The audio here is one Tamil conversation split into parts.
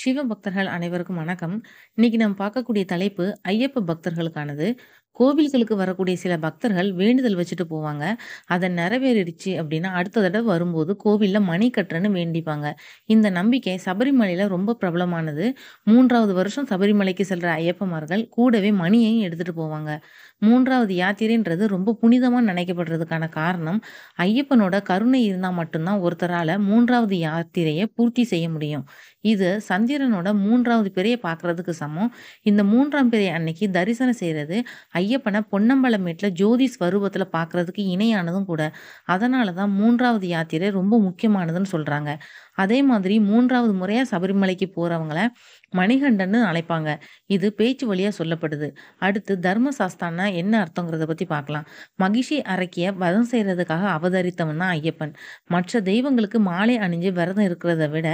சிவ பக்தர்கள் அனைவருக்கும் வணக்கம் இன்னைக்கு நாம் பார்க்கக்கூடிய தலைப்பு ஐயப்ப பக்தர்களுக்கானது கோவில்களுக்கு வரக்கூடிய சில பக்தர்கள் வேண்டுதல் வச்சுட்டு போவாங்க அதை நிறைவேறிடுச்சு அப்படின்னா அடுத்த தடவை வரும்போது கோவிலில் மணி கட்டுறன்னு வேண்டிப்பாங்க இந்த நம்பிக்கை சபரிமலையில் ரொம்ப பிரபலமானது மூன்றாவது வருஷம் சபரிமலைக்கு செல்கிற ஐயப்பமார்கள் கூடவே மணியையும் எடுத்துகிட்டு போவாங்க மூன்றாவது யாத்திரைன்றது ரொம்ப புனிதமாக நினைக்கப்படுறதுக்கான காரணம் ஐயப்பனோட கருணை இருந்தால் மட்டும்தான் ஒருத்தரால் மூன்றாவது யாத்திரையை பூர்த்தி செய்ய முடியும் இது சந்திரனோட மூன்றாவது பெரிய பார்க்கறதுக்கு சமம் இந்த மூன்றாம் பெரிய அன்னைக்கு தரிசனம் செய்கிறது ஐயப்பனை பொன்னம்பலமேட்டில் ஜோதி ஸ்வரூபத்தில் பார்க்கறதுக்கு இணையானதும் கூட அதனால தான் மூன்றாவது யாத்திரை ரொம்ப முக்கியமானதுன்னு சொல்கிறாங்க அதே மாதிரி மூன்றாவது முறையாக சபரிமலைக்கு போகிறவங்கள மணிகண்டன்னு அழைப்பாங்க இது பேச்சு வழியாக சொல்லப்படுது அடுத்து தர்மசாஸ்தானா என்ன அர்த்தங்கிறத பற்றி பார்க்கலாம் மகிஷி அரக்கிய வதம் செய்கிறதுக்காக அவதரித்தவன் ஐயப்பன் மற்ற தெய்வங்களுக்கு மாலை அணிஞ்சு விரதம் இருக்கிறத விட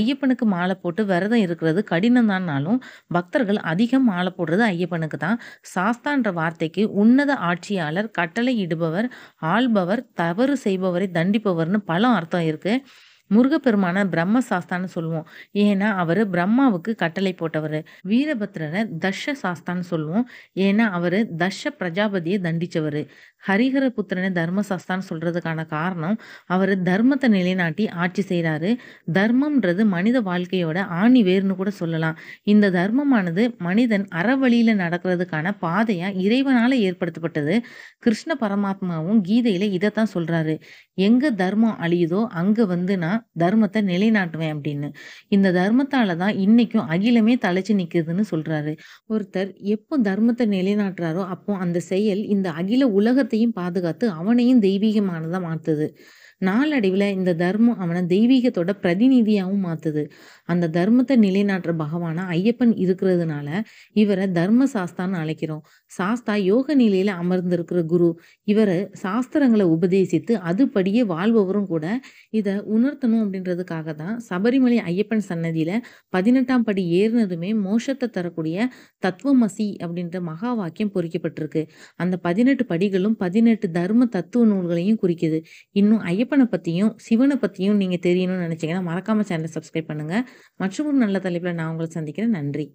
ஐயப்பனுக்கு மாலை போட்டு விரதம் இருக்கிறது கடினம் தான்னாலும் பக்தர்கள் அதிகம் மாலை போடுறது ஐயப்பனுக்கு தான் சாஸ்தான்ற வார்த்தைக்கு உன்னத ஆட்சியாளர் கட்டளை இடுபவர் ஆள்பவர் தவறு செய்பவரை தண்டிப்பவர்னு பல அர்த்தம் இருக்குது முருகப்பெருமான பிரம்ம சாஸ்தான்னு சொல்லுவோம் ஏன்னா அவர் பிரம்மாவுக்கு கட்டளை போட்டவர் வீரபத்ரரை தஷ சாஸ்தான்னு சொல்லுவோம் ஏன்னா அவர் தஷ பிரஜாபதியை தண்டித்தவர் ஹரிகர புத்திரனை சாஸ்தான்னு சொல்கிறதுக்கான காரணம் அவர் தர்மத்தை நிலைநாட்டி ஆட்சி செய்கிறாரு தர்மம்ன்றது மனித வாழ்க்கையோட ஆணி வேர்னு கூட சொல்லலாம் இந்த தர்மமானது மனிதன் அறவழியில் நடக்கிறதுக்கான பாதையாக இறைவனால் ஏற்படுத்தப்பட்டது கிருஷ்ண பரமாத்மாவும் கீதையில் இதைத்தான் சொல்கிறாரு எங்கே தர்மம் அழியுதோ அங்கே வந்துனா தான் தர்மத்தை நிலைநாட்டுவேன் அப்படின்னு இந்த தர்மத்தால தான் இன்னைக்கும் அகிலமே தலைச்சு நிற்கிறதுன்னு சொல்றாரு ஒருத்தர் எப்போ தர்மத்தை நிலைநாட்டுறாரோ அப்போ அந்த செயல் இந்த அகில உலகத்தையும் பாதுகாத்து அவனையும் தெய்வீகமானதாக மாற்றுது நாளடைவில் இந்த தர்மம் அவனை தெய்வீகத்தோட பிரதிநிதியாகவும் மாற்றுது அந்த தர்மத்தை நிலைநாட்டுற பகவானா ஐயப்பன் இருக்கிறதுனால இவரை தர்ம சாஸ்தான்னு அழைக்கிறோம் சாஸ்தா யோக நிலையில் அமர்ந்திருக்கிற குரு இவர் சாஸ்திரங்களை உபதேசித்து அதுபடியே வாழ்பவரும் கூட இதை உணர்த்தணும் அப்படின்றதுக்காக தான் சபரிமலை ஐயப்பன் சன்னதியில் பதினெட்டாம் படி ஏறினதுமே மோஷத்தை தரக்கூடிய தத்துவமசி அப்படின்ற மகா வாக்கியம் பொறிக்கப்பட்டிருக்கு அந்த பதினெட்டு படிகளும் பதினெட்டு தர்ம தத்துவ நூல்களையும் குறிக்குது இன்னும் ஐயப்பன் ஐயப்பனை பற்றியும் சிவனை பற்றியும் நீங்கள் தெரியணும்னு நினச்சிங்கன்னா மறக்காமல் சேனலை சப்ஸ்கிரைப் பண்ணுங்கள் மற்றும் ஒரு நல்ல தலைப்பில் நான் உங்களை சந்திக்கிறேன் நன்றி